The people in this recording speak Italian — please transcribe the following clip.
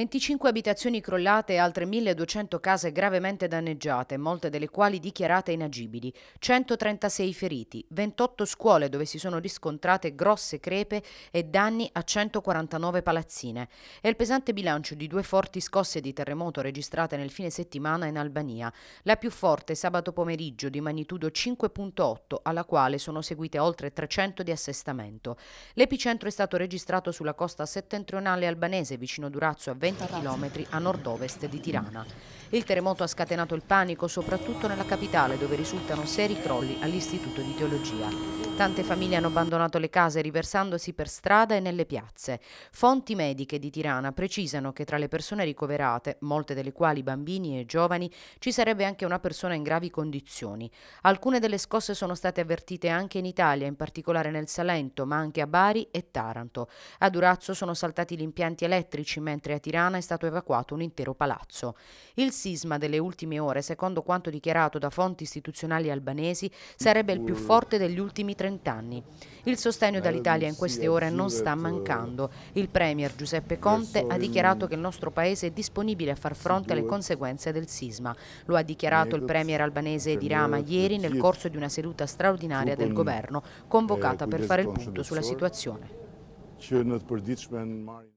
25 abitazioni crollate e altre 1200 case gravemente danneggiate, molte delle quali dichiarate inagibili, 136 feriti, 28 scuole dove si sono riscontrate grosse crepe e danni a 149 palazzine e il pesante bilancio di due forti scosse di terremoto registrate nel fine settimana in Albania, la più forte sabato pomeriggio di magnitudo 5.8 alla quale sono seguite oltre 300 di assestamento. L'epicentro è stato registrato sulla costa settentrionale albanese vicino Durazzo a 20 30 km a nord-ovest di Tirana. Il terremoto ha scatenato il panico soprattutto nella capitale dove risultano seri crolli all'Istituto di Teologia. Tante famiglie hanno abbandonato le case riversandosi per strada e nelle piazze. Fonti mediche di Tirana precisano che tra le persone ricoverate, molte delle quali bambini e giovani, ci sarebbe anche una persona in gravi condizioni. Alcune delle scosse sono state avvertite anche in Italia, in particolare nel Salento, ma anche a Bari e Taranto. A Durazzo sono saltati gli impianti elettrici, mentre a Tirana Tirana è stato evacuato un intero palazzo. Il sisma delle ultime ore, secondo quanto dichiarato da fonti istituzionali albanesi, sarebbe il più mm. forte degli ultimi 30 anni. Il sostegno dall'Italia in queste ore non sta mancando. Il Premier Giuseppe Conte ha dichiarato che il nostro Paese è disponibile a far fronte alle conseguenze del sisma. Lo ha dichiarato il Premier albanese di Rama ieri nel corso di una seduta straordinaria del governo, convocata eh, per fare il punto sulla situazione.